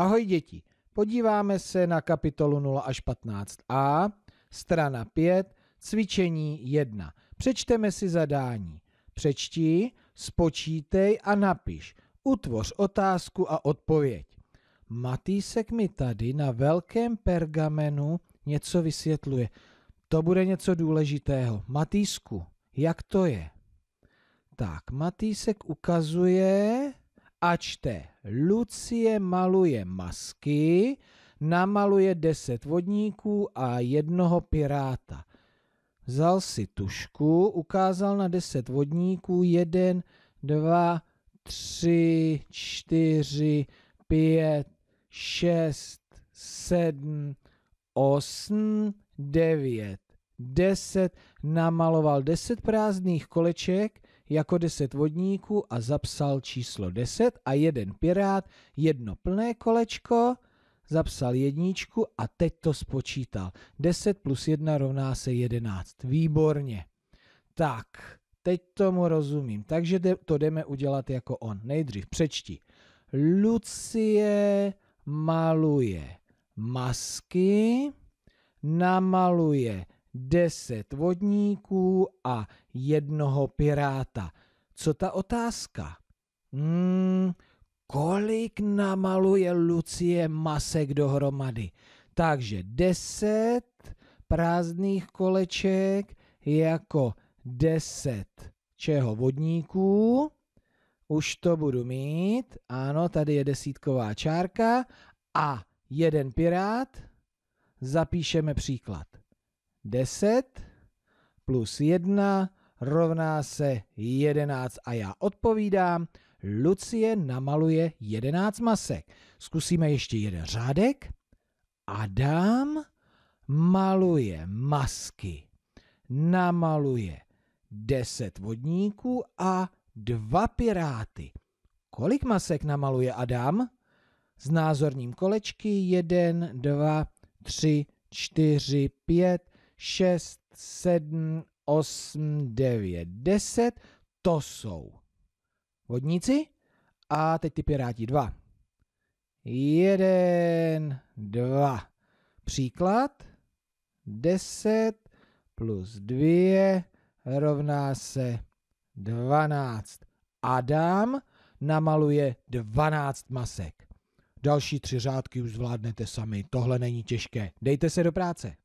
Ahoj děti, podíváme se na kapitolu 0 až 15a, strana 5, cvičení 1. Přečteme si zadání. Přečti, spočítej a napiš. Utvoř otázku a odpověď. Matýsek mi tady na velkém pergamenu něco vysvětluje. To bude něco důležitého. Matýsku, jak to je? Tak, Matýsek ukazuje a čte Lucie maluje masky, namaluje deset vodníků a jednoho piráta. Vzal si tušku, ukázal na deset vodníků, jeden, dva, tři, čtyři, pět, šest, sedm, osm, devět, deset. Namaloval deset prázdných koleček, jako deset vodníků a zapsal číslo deset a jeden pirát, jedno plné kolečko, zapsal jedničku a teď to spočítal. deset plus jedna rovná se jedenáct. Výborně. Tak, teď tomu rozumím. Takže to jdeme udělat jako on. Nejdřív přečti. Lucie maluje masky, namaluje deset vodníků a jednoho piráta. Co ta otázka? Hmm, kolik namaluje Lucie masek dohromady? Takže deset prázdných koleček jako deset čeho vodníků. Už to budu mít. Ano, tady je desítková čárka. A jeden pirát. Zapíšeme příklad. 10 plus 1 rovná se 11 a já odpovídám, Lucie namaluje 11 masek. Zkusíme ještě jeden řádek. Adam maluje masky. Namaluje 10 vodníků a dva piráty. Kolik masek namaluje Adam? S názorním kolečky 1, 2, 3, 4, 5, 6, 7, 8, 9, 10. To jsou vodníci. A teď ty piráti dva. Jeden, dva. Příklad. 10 plus 2 rovná se 12. Adam namaluje 12 masek. Další tři řádky už zvládnete sami, tohle není těžké. Dejte se do práce.